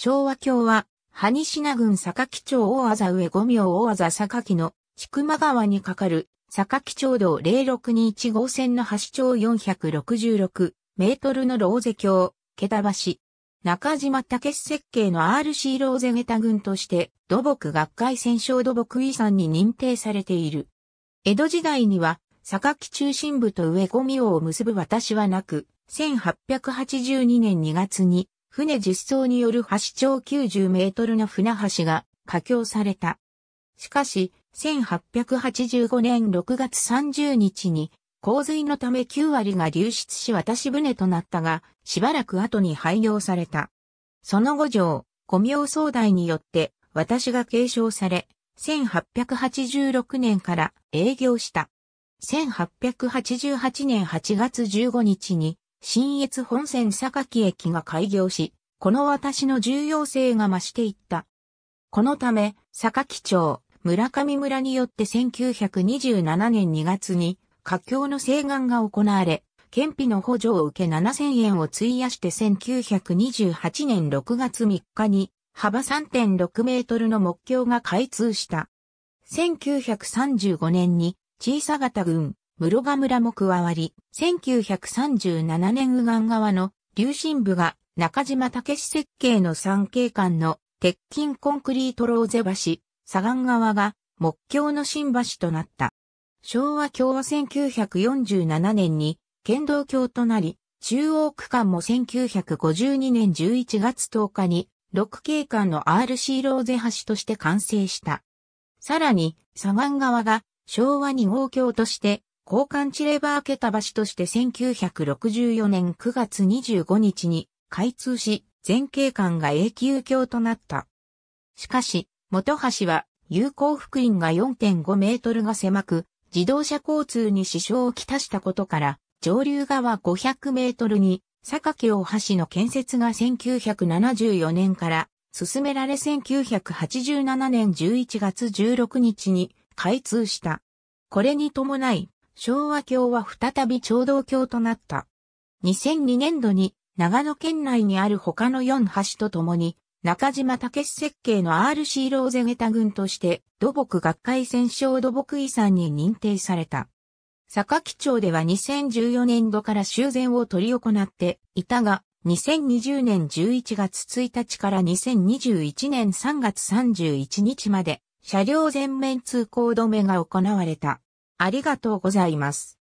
昭和郷は、萩品郡木町大字上五名大字木の、千曲川に架かる、坂木町道0621号線の橋町466メートルのローゼ橋、桁橋。中島武設計の RC ローゼゲタ郡として、土木学会戦勝土木遺産に認定されている。江戸時代には、坂木中心部と上五名を結ぶ私はなく、1882年2月に船実装による橋長90メートルの船橋が架橋された。しかし、1885年6月30日に洪水のため9割が流出し渡し船となったが、しばらく後に廃業された。その後上、古明総代によって私が継承され、1886年から営業した。1888年8月15日に新越本線榊駅が開業し、この私の重要性が増していった。このため、榊町、村上村によって1927年2月に、佳境の請願が行われ、県費の補助を受け7000円を費やして1928年6月3日に、幅3.6メートルの木橋が開通した。1935年に、小さ型群、室賀村も加わり、1937年右岸側の流進部が中島武設計の三景間の鉄筋コンクリートローゼ橋、左岸側が木橋の新橋となった。昭和共和1947年に剣道橋となり、中央区間も1952年11月10日に6景間の RC ローゼ橋として完成した。さらに、左岸側が昭和2号橋として交換地レバー桁橋として1964年9月25日に開通し、全景観が永久橋となった。しかし、元橋は有効福音が4.5メートルが狭く、自動車交通に支障をきたしたことから、上流側500メートルに、坂榊大橋の建設が1974年から進められ1987年11月16日に開通した。これに伴い、昭和橋は再び聴導橋となった。2002年度に長野県内にある他の4橋とともに、中島武設計の RC ローゼゲタ群として土木学会戦勝土木遺産に認定された。坂木町では2014年度から修繕を取り行っていたが、2020年11月1日から2021年3月31日まで車両全面通行止めが行われた。ありがとうございます。